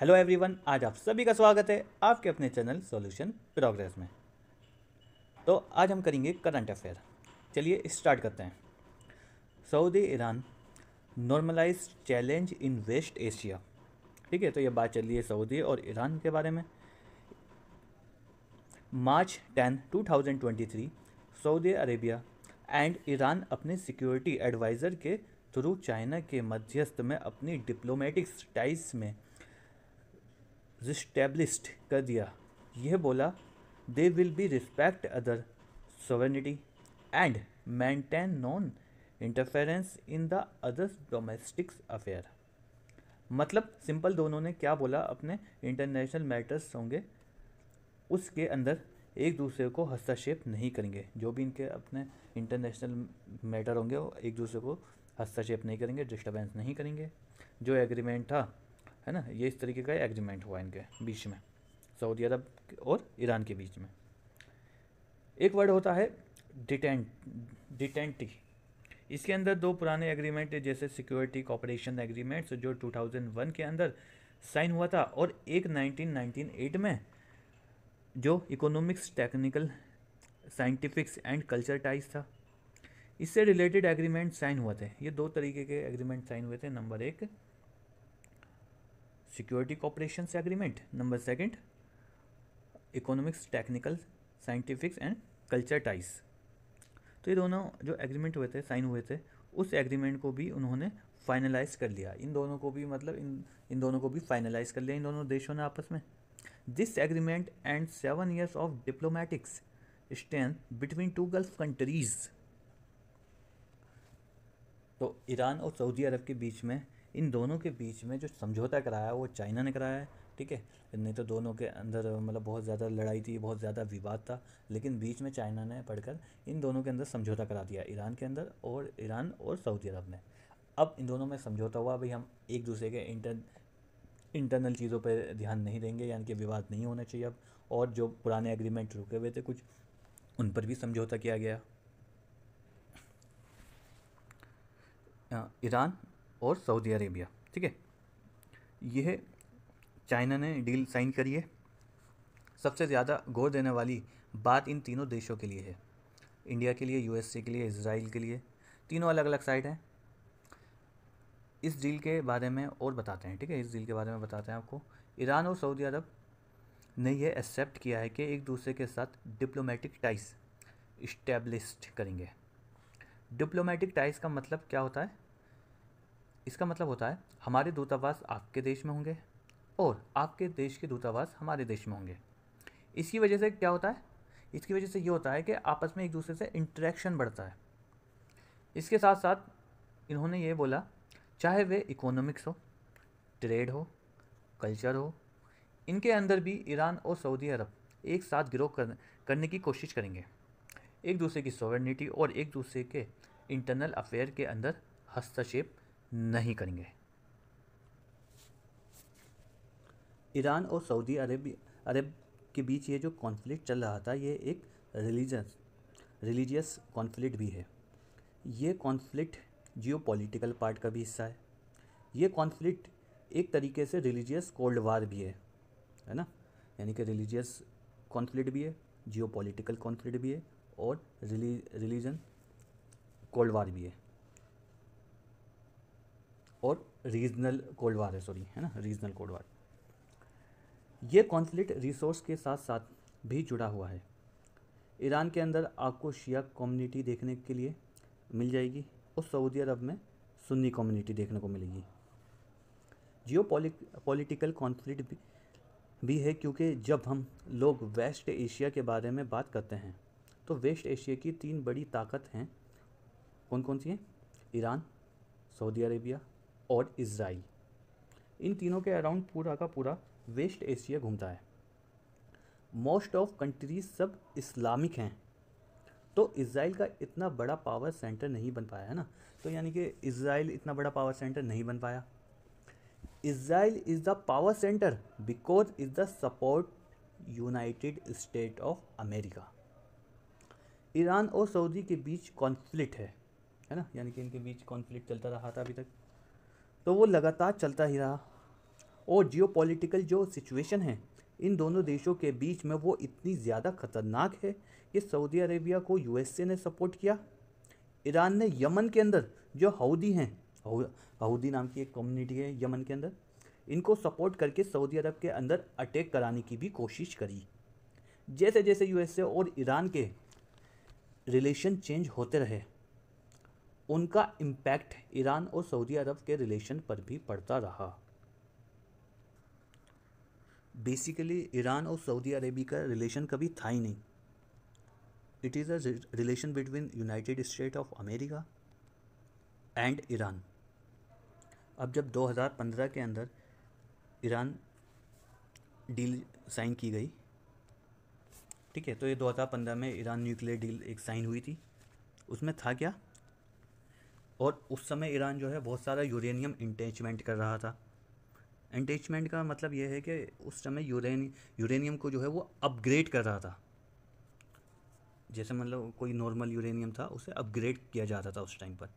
hello everyone आज आप सभी का स्वागत है आपके अपने चैनल सॉल्यूशन प्रोग्रेस में तो आज हम करेंगे करंट अफेयर चलिए स्टार्ट करते हैं Saudi Iran normalize challenge in West Asia ठीक है तो ये बात चल रही है सऊदी और ईरान के बारे में March ten two thousand twenty three Saudi Arabia and Iran अपने सिक्योरिटी एडवाइज़र के थ्रू चाइना के मध्यस्थ में अपनी डिप्लोमेटिक स्टाइस में रिस्टेब्लिश कर दिया यह बोला they will be respect other sovereignty and maintain non interference in the others domestics affair मतलब सिंपल दोनों ने क्या बोला अपने इंटरनेशनल मैटर्स होंगे उसके अंदर एक दूसरे को हस्तक्षेप नहीं करेंगे जो भी इनके अपने इंटरनेशनल मैटर होंगे वो एक दूसरे को हस्तक्षेप नहीं करेंगे डिस्टर्बेंस नहीं करेंगे जो एग्रीमेंट था है ना ये इस तरीके का एग्रीमेंट हुआ इनके बीच में सऊदी अरब और ईरान के बीच में एक वर्ड होता है डिटेंट डिटेंटी इसके अंदर दो पुराने एग्रीमेंट जैसे सिक्योरिटी कॉपरेशन एग्रीमेंट्स जो 2001 के अंदर साइन हुआ था और एक 1998 में जो economics technical scientifics and culture ties था इससे रिलेटेड एग्रीमेंट साइन हुए थे ये दो तरीके के एग्रीमेंट साइन हुए थे नंबर एक security cooperation agreement number second economics technical scientifics and culture ties तो ये दोनों जो एग्रीमेंट हुए थे साइन हुए थे उस एग्रीमेंट को भी उन्होंने फाइनलाइज कर लिया इन दोनों को भी मतलब इन इन दोनों को भी फाइनलाइज कर लिया इन दोनों देशों ने आपस में this agreement and seven years of diplomatics stand between two Gulf countries तो ईरान और सऊदी अरब के बीच में इन दोनों के बीच में जो समझौता कराया वो चाइना ने कराया है ठीक है नहीं तो दोनों के अंदर मतलब बहुत ज़्यादा लड़ाई थी बहुत ज़्यादा विवाद था लेकिन बीच में चाइना ने पढ़कर इन दोनों के अंदर समझौता करा दिया ईरान के अंदर और ईरान और सऊदी अरब में अब इन दोनों में समझौता हुआ भाई हम एक दूसरे के इंटर इंटरनल चीज़ों पर ध्यान नहीं देंगे यानी कि विवाद नहीं होना चाहिए अब और जो पुराने एग्रीमेंट रुके हुए थे कुछ उन पर भी समझौता किया गया ईरान और सऊदी अरेबिया ठीक है यह चाइना ने डील साइन करी है सबसे ज़्यादा गौर देने वाली बात इन तीनों देशों के लिए है इंडिया के लिए यूएसए के लिए इसराइल के लिए तीनों अलग अलग साइड हैं इस डील के बारे में और बताते हैं ठीक है इस डील के बारे में बताते हैं आपको ईरान और सऊदी अरब ने यह एक्सेप्ट किया है कि एक दूसरे के साथ डिप्लोमेटिक टाइस इस्टेब्लिश करेंगे डिप्लोमेटिक टाइस का मतलब क्या होता है इसका मतलब होता है हमारे दूतावास आपके देश में होंगे और आपके देश के दूतावास हमारे देश में होंगे इसकी वजह से क्या होता है इसकी वजह से ये होता है कि आपस में एक दूसरे से इंट्रैक्शन बढ़ता है इसके साथ साथ इन्होंने ये बोला चाहे वे इकोनॉमिक्स हो ट्रेड हो कल्चर हो इनके अंदर भी ईरान और सऊदी अरब एक साथ ग्रो कर, करने की कोशिश करेंगे एक दूसरे की सॉवर्निटी और एक दूसरे के इंटरनल अफेयर के अंदर हस्तक्षेप नहीं करेंगे ईरान और सऊदी अरब अरब के बीच ये जो कॉन्फ्लिक्ट चल रहा था ये एक रिलीजस रिलीजियस कॉन्फ्लिक्ट भी है ये कॉन्फ्लिक्ट जियो पार्ट का भी हिस्सा है ये कॉन्फ्लिक्ट एक तरीके से रिलीजियस कोल्ड वार भी है है ना यानी कि रिलीजियस कॉन्फ्लिक्ट भी है जियो पॉलिटिकल कॉन्फ्लिक्ट भी है और रिली रिलीजन कोल्ड वार भी है और रीजनल कोल्ड वार है सॉरी है ना रीजनल कोल्ड वार ये कॉन्फ्लिक्ट रिसोर्स के साथ साथ भी जुड़ा हुआ है ईरान के अंदर आपको शिया कम्युनिटी देखने के लिए मिल जाएगी और सऊदी अरब में सुन्नी कम्युनिटी देखने को मिलेगी जियो पॉलिटिकल कॉन्फ्लिक्ट भी, है क्योंकि जब हम लोग वेस्ट एशिया के बारे में बात करते हैं तो वेस्ट एशिया की तीन बड़ी ताकत हैं कौन कौन सी हैं ईरान सऊदी अरेबिया और इसराइल इन तीनों के अराउंड पूरा का पूरा वेस्ट एशिया घूमता है मोस्ट ऑफ कंट्रीज सब इस्लामिक हैं तो इसराइल का इतना बड़ा पावर सेंटर नहीं बन पाया है ना तो यानी कि इसराइल इतना बड़ा पावर सेंटर नहीं बन पाया Israel is the power centre because is the support United State of America Iran और सऊदी के बीच कॉन्फ्लिक्ट है है ना यानी कि इनके बीच कॉन्फ्लिक्ट चलता रहा था अभी तक तो वो लगातार चलता ही रहा और जियो जो सिचुएशन है इन दोनों देशों के बीच में वो इतनी ज़्यादा ख़तरनाक है कि सऊदी अरेबिया को यूएसए ने सपोर्ट किया ईरान ने यमन के अंदर जो हऊदी हैं हऊदी नाम की एक कम्युनिटी है यमन के अंदर इनको सपोर्ट करके सऊदी अरब के अंदर अटैक कराने की भी कोशिश करी जैसे जैसे यूएसए और ईरान के रिलेशन चेंज होते रहे उनका इम्पैक्ट ईरान और सऊदी अरब के रिलेशन पर भी पड़ता रहा बेसिकली ईरान और सऊदी अरेबी का रिलेशन कभी था ही नहीं it is a relation between United State of America and Iran अब जब 2015 के अंदर ईरान डील साइन की गई ठीक है तो ये 2015 में ईरान न्यूक्लियर डील एक साइन हुई थी उसमें था क्या और उस समय ईरान जो है बहुत सारा यूरेनियम इंटेचमेंट कर रहा था इंटेचमेंट का मतलब यह है कि उस समय यूरेन यूरेनियम को जो है वो अपग्रेड कर रहा था जैसे मतलब कोई नॉर्मल यूरेनियम था उसे अपग्रेड किया जाता था उस टाइम पर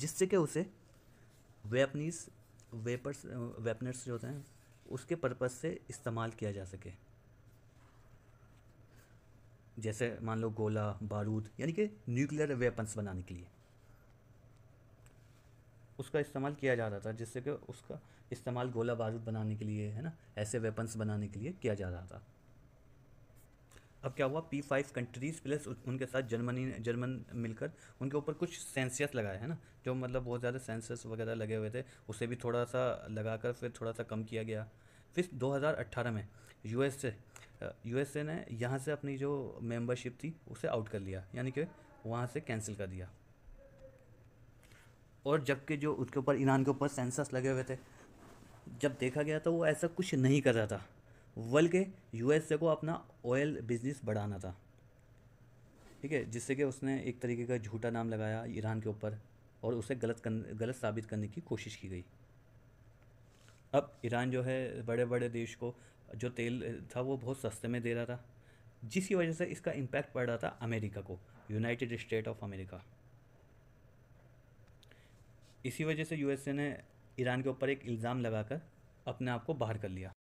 जिससे कि उसे वेपनीस वेपर्स वेपनर्स जो होते हैं उसके पर्पज़ से इस्तेमाल किया जा सके जैसे मान लो गोला बारूद यानी कि न्यूक्लियर वेपन्स बनाने के लिए उसका इस्तेमाल किया जा रहा था जिससे कि उसका इस्तेमाल गोला बारूद बनाने के लिए है ना ऐसे वेपन्स बनाने के लिए किया जा रहा था अब क्या हुआ पी फाइव कंट्रीज़ प्लस उनके साथ जर्मनी जर्मन मिलकर उनके ऊपर कुछ सेंसियस लगाए है ना जो मतलब बहुत ज़्यादा सेंसियस वगैरह लगे हुए थे उसे भी थोड़ा सा लगाकर फिर थोड़ा सा कम किया गया फिर 2018 में यूएसए यूएसए uh, ने यहाँ से अपनी जो मेंबरशिप थी उसे आउट कर लिया यानी कि वहाँ से कैंसिल कर दिया और जबकि जो उसके ऊपर ईरान के ऊपर सेंसस लगे हुए थे जब देखा गया तो वो ऐसा कुछ नहीं कर रहा था बल्कि यूएसए को अपना ऑयल बिजनेस बढ़ाना था ठीक है जिससे कि उसने एक तरीके का झूठा नाम लगाया ईरान के ऊपर और उसे गलत कर, गलत साबित करने की कोशिश की गई अब ईरान जो है बड़े बड़े देश को जो तेल था वो बहुत सस्ते में दे रहा था जिसकी वजह से इसका इम्पैक्ट पड़ रहा था अमेरिका को यूनाइटेड स्टेट ऑफ अमेरिका इसी वजह से यूएसए ने ईरान के ऊपर एक इल्ज़ाम लगाकर अपने आप को बाहर कर लिया